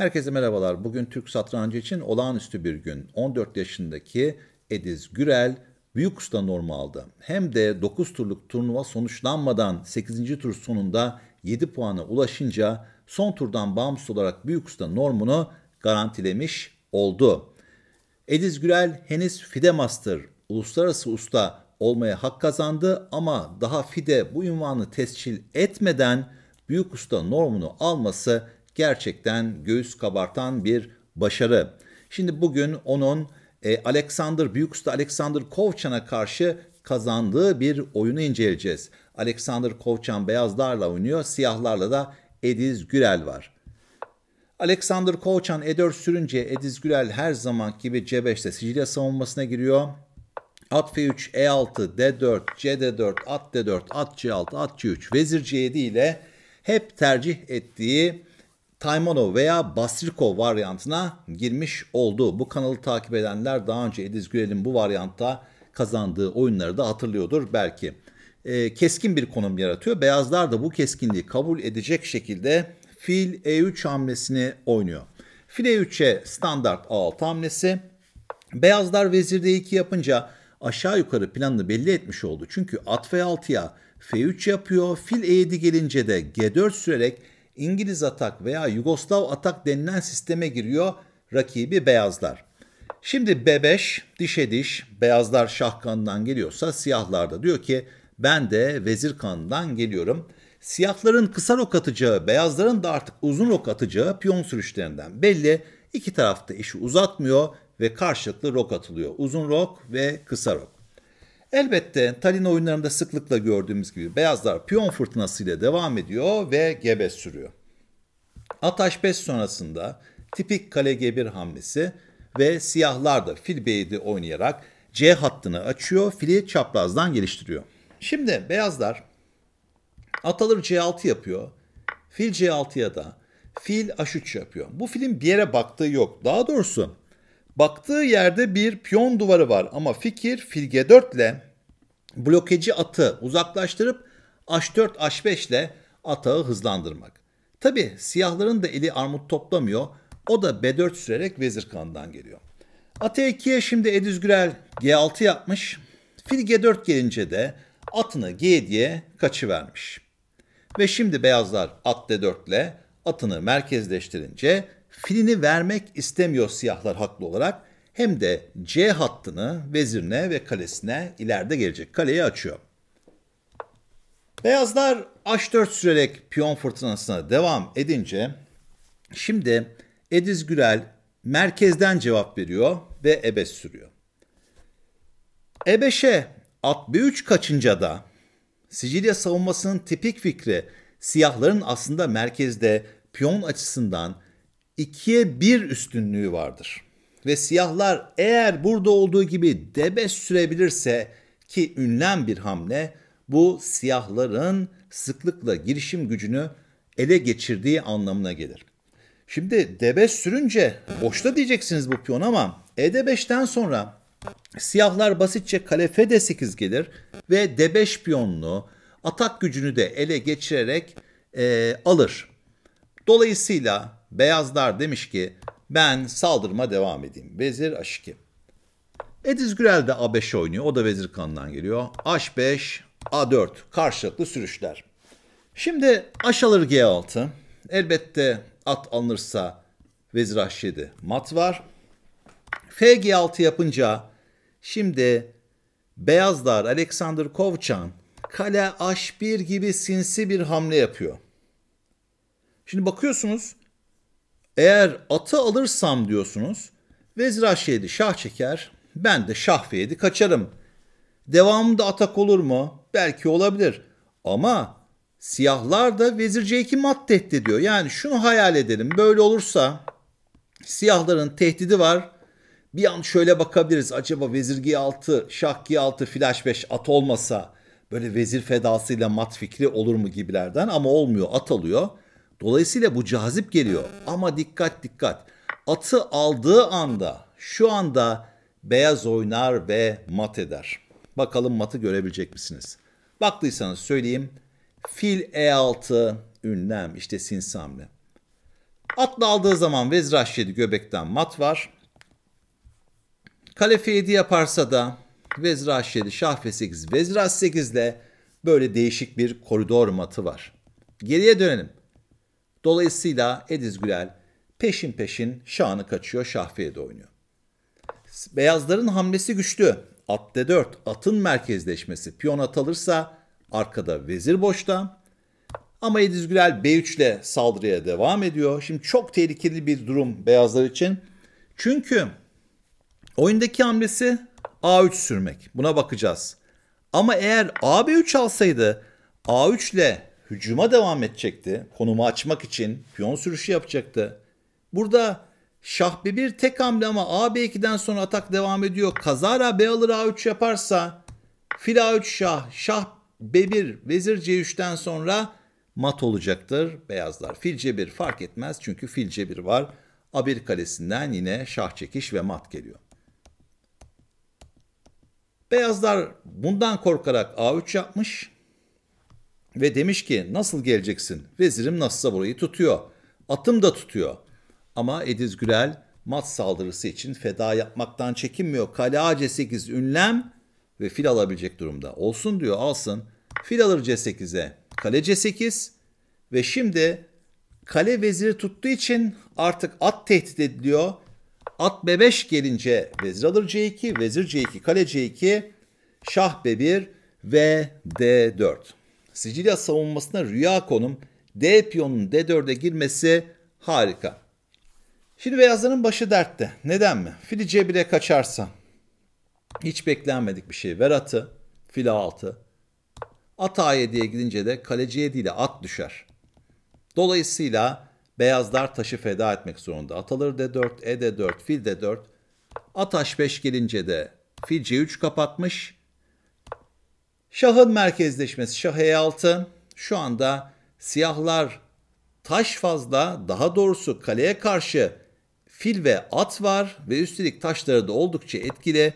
Herkese merhabalar. Bugün Türk satrancı için olağanüstü bir gün. 14 yaşındaki Ediz Gürel büyük usta normu aldı. Hem de 9 turluk turnuva sonuçlanmadan 8. tur sonunda 7 puana ulaşınca son turdan bağımsız olarak büyük usta normunu garantilemiş oldu. Ediz Gürel henüz FIDE Master uluslararası usta olmaya hak kazandı ama daha FIDE bu ünvanı tescil etmeden büyük usta normunu alması gerçekten göğüs kabartan bir başarı. Şimdi bugün onun e, Alexander Büyükusta Alexander Kovçan'a karşı kazandığı bir oyunu inceleyeceğiz. Alexander Kovçan beyazlarla oynuyor, siyahlarla da Ediz Gürel var. Alexander Kovçan 4 e sürünce Ediz Gürel her zaman gibi C5'te Sicilya savunmasına giriyor. At F3, E6, D4, CD4, at D4, at C6, at C3, vezir C7 ile hep tercih ettiği Taymanov veya Basirko varyantına girmiş oldu. Bu kanalı takip edenler daha önce Ediz Gürel'in bu varyantta kazandığı oyunları da hatırlıyordur belki. E, keskin bir konum yaratıyor. Beyazlar da bu keskinliği kabul edecek şekilde fil E3 hamlesini oynuyor. Fil E3'e standart A6 hamlesi. Beyazlar vezir D2 yapınca aşağı yukarı planını belli etmiş oldu. Çünkü at F6'ya F3 yapıyor. Fil E7 gelince de G4 sürerek İngiliz atak veya Yugoslav atak denilen sisteme giriyor rakibi beyazlar. Şimdi bebeş dişe diş beyazlar şah kanından geliyorsa siyahlar da diyor ki ben de vezir kanından geliyorum. Siyahların kısa rok atacağı beyazların da artık uzun rok atacağı piyon sürüşlerinden belli. İki tarafta işi uzatmıyor ve karşılıklı rok atılıyor. Uzun rok ve kısa rok. Elbette Talin oyunlarında sıklıkla gördüğümüz gibi beyazlar piyon fırtınasıyla devam ediyor ve gebe sürüyor. Ataş 5 e sonrasında tipik kale G1 hamlesi ve siyahlar da fil beydi oynayarak C hattını açıyor, fili çaprazdan geliştiriyor. Şimdi beyazlar at C6 yapıyor, fil C6'ya da fil H3 yapıyor. Bu filin bir yere baktığı yok. Daha doğrusu Baktığı yerde bir piyon duvarı var ama fikir filge 4 ile blokeci atı uzaklaştırıp H4 H5 ile atağı hızlandırmak. Tabi siyahların da eli armut toplamıyor. O da B4 sürerek vezir kanından geliyor. At E2'ye şimdi Ediz Gürel G6 yapmış. Fil G4 gelince de atını G7'ye kaçıvermiş. Ve şimdi beyazlar at D4 ile atını merkezleştirince filini vermek istemiyor siyahlar haklı olarak. Hem de C hattını vezirine ve kalesine ileride gelecek kaleyi açıyor. Beyazlar H4 sürerek piyon fırtınasına devam edince şimdi Ediz Gürel merkezden cevap veriyor ve ebe sürüyor. E5'e at B3 kaçınca da Sicilya savunmasının tipik fikri siyahların aslında merkezde piyon açısından ikiye bir üstünlüğü vardır. Ve siyahlar eğer burada olduğu gibi debe sürebilirse ki ünlem bir hamle bu siyahların sıklıkla girişim gücünü ele geçirdiği anlamına gelir. Şimdi debe sürünce boşta diyeceksiniz bu piyon ama E5'ten sonra siyahlar basitçe kale F8 gelir ve D5 piyonunu atak gücünü de ele geçirerek e, alır. Dolayısıyla beyazlar demiş ki ben saldırıma devam edeyim. Vezir H2. Ediz Gürel de A5 oynuyor. O da vezir kanından geliyor. H5, A4 karşılıklı sürüşler. Şimdi aş alır G6. Elbette at alınırsa vezir H7 mat var. F 6 yapınca şimdi beyazlar Alexander Kovçan kale H1 gibi sinsi bir hamle yapıyor. Şimdi bakıyorsunuz eğer atı alırsam diyorsunuz. Vezir h7 şah çeker. Ben de şah f7 kaçarım. Devamında atak olur mu? Belki olabilir. Ama siyahlar da vezir c2 mat tehdit ediyor. Yani şunu hayal edelim. Böyle olursa siyahların tehdidi var. Bir an şöyle bakabiliriz. Acaba vezir g6, şah g6, flash 5 at olmasa böyle vezir fedasıyla mat fikri olur mu gibilerden ama olmuyor. At alıyor. Dolayısıyla bu cazip geliyor. Ama dikkat dikkat. Atı aldığı anda şu anda beyaz oynar ve mat eder. Bakalım matı görebilecek misiniz? Baktıysanız söyleyeyim. Fil E6 ünlem işte sinsamle. Atla aldığı zaman vezir H7 göbekten mat var. Kale F7 yaparsa da vezir H7 şah F8 vezir H8 ile böyle değişik bir koridor matı var. Geriye dönelim. Dolayısıyla Ediz Gürel peşin peşin şahını kaçıyor, şahfiye de oynuyor. Beyazların hamlesi güçlü. At D4, atın merkezleşmesi. Piyon atılırsa arkada vezir boşta. Ama Ediz Gürel B3 ile saldırıya devam ediyor. Şimdi çok tehlikeli bir durum beyazlar için. Çünkü oyundaki hamlesi A3 sürmek. Buna bakacağız. Ama eğer AB3 alsaydı A3 ile hücuma devam edecekti. Konumu açmak için piyon sürüşü yapacaktı. Burada şah B1 tek hamle ama A AB2'den sonra atak devam ediyor. Kazara B alır A3 yaparsa fil A3 şah, şah B1, vezir C3'ten sonra mat olacaktır beyazlar. Fil C1 fark etmez çünkü fil C1 var. A1 kalesinden yine şah çekiş ve mat geliyor. Beyazlar bundan korkarak A3 yapmış. Ve demiş ki nasıl geleceksin? Vezirim nasılsa burayı tutuyor. Atım da tutuyor. Ama Ediz Gürel mat saldırısı için feda yapmaktan çekinmiyor. Kale A C8 ünlem ve fil alabilecek durumda. Olsun diyor alsın. Fil alır C8'e. Kale C8 ve şimdi kale veziri tuttuğu için artık at tehdit ediliyor. At B5 gelince vezir alır C2, vezir C2, kale C2, şah B1 ve D4. Sicilya savunmasına rüya konum D piyonun D4'e girmesi harika. Şimdi beyazların başı dertte. Neden mi? Fili C1'e kaçarsa. Hiç beklenmedik bir şey. Ver atı. Fil A6. At A7'ye gidince de kaleci 7 ile at düşer. Dolayısıyla beyazlar taşı feda etmek zorunda. At alır D4, E D4, fil D4. At H5 gelince de fil C3 kapatmış. Şahın merkezleşmesi şah e6. Şu anda siyahlar taş fazla daha doğrusu kaleye karşı fil ve at var ve üstelik taşları da oldukça etkili.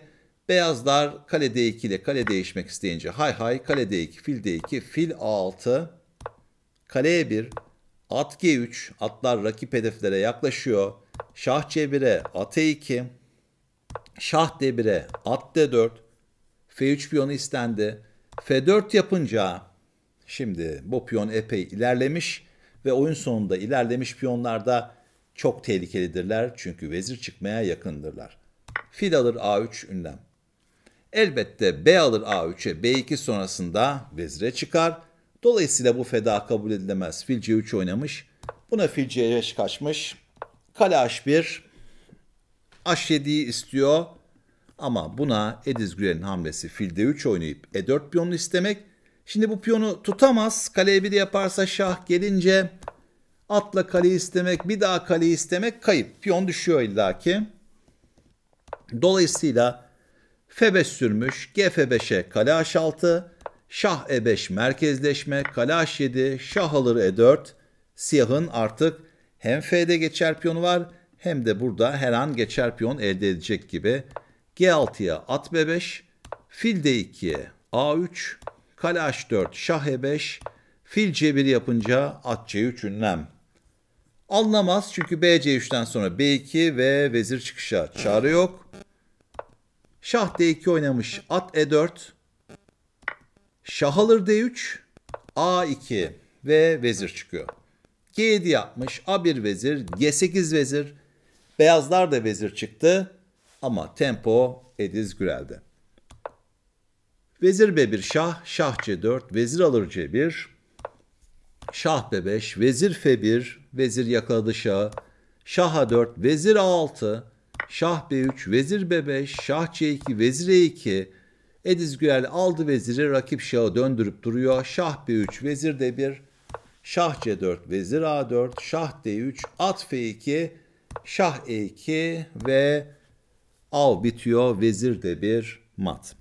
Beyazlar kale d2 ile kale değişmek isteyince hay hay kale d2 fil d2 fil a6 kale e1 at g3 atlar rakip hedeflere yaklaşıyor. Şah c1'e at e2 şah d1'e at d4 f3 piyonu istendi. F4 yapınca şimdi bu piyon epey ilerlemiş ve oyun sonunda ilerlemiş da çok tehlikelidirler çünkü vezir çıkmaya yakındırlar. Fil alır A3 ünlem. Elbette B alır A3'e B2 sonrasında vezire çıkar. Dolayısıyla bu feda kabul edilemez. Fil C3 oynamış. Buna fil C5 kaçmış. Kale H1. H7'yi istiyor. Ama buna Ediz Gülen'in hamlesi filde 3 oynayıp E4 piyonunu istemek. Şimdi bu piyonu tutamaz. Kaleye bir yaparsa şah gelince atla kale istemek, bir daha kale istemek kayıp. Piyon düşüyor illaki. Dolayısıyla F5 sürmüş. G5'e kale H6. Şah E5 merkezleşme. Kale H7. Şah alır E4. Siyahın artık hem F'de geçer piyonu var hem de burada her an geçer piyon elde edecek gibi G6'ya at B5. Fil D2'ye A3. Kale H4, Şah E5. Fil C1 yapınca at C3 ünlem. Alınamaz çünkü BC3'ten sonra B2 ve vezir çıkışa çağrı yok. Şah D2 oynamış. At E4. Şah alır D3. A2 ve vezir çıkıyor. G7 yapmış. A1 vezir. G8 vezir. Beyazlar da vezir çıktı ama tempo Ediz Gürel'de. Vezir B1 şah, şah C4, vezir alır C1, şah B5, vezir F1, vezir yakaladı şahı, şah A4, vezir A6, şah B3, vezir B5, şah C2, vezir E2, Ediz Gürel aldı veziri rakip şahı döndürüp duruyor. Şah B3, vezir D1, şah C4, vezir A4, şah D3, at F2, şah E2 ve Al bitiyor, vezir de bir mat.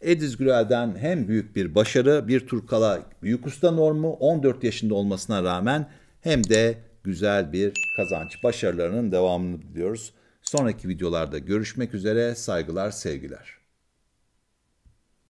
Ediz Gürel'den hem büyük bir başarı, bir Turkala büyük usta normu 14 yaşında olmasına rağmen hem de güzel bir kazanç. Başarılarının devamını diliyoruz. Sonraki videolarda görüşmek üzere. Saygılar, sevgiler.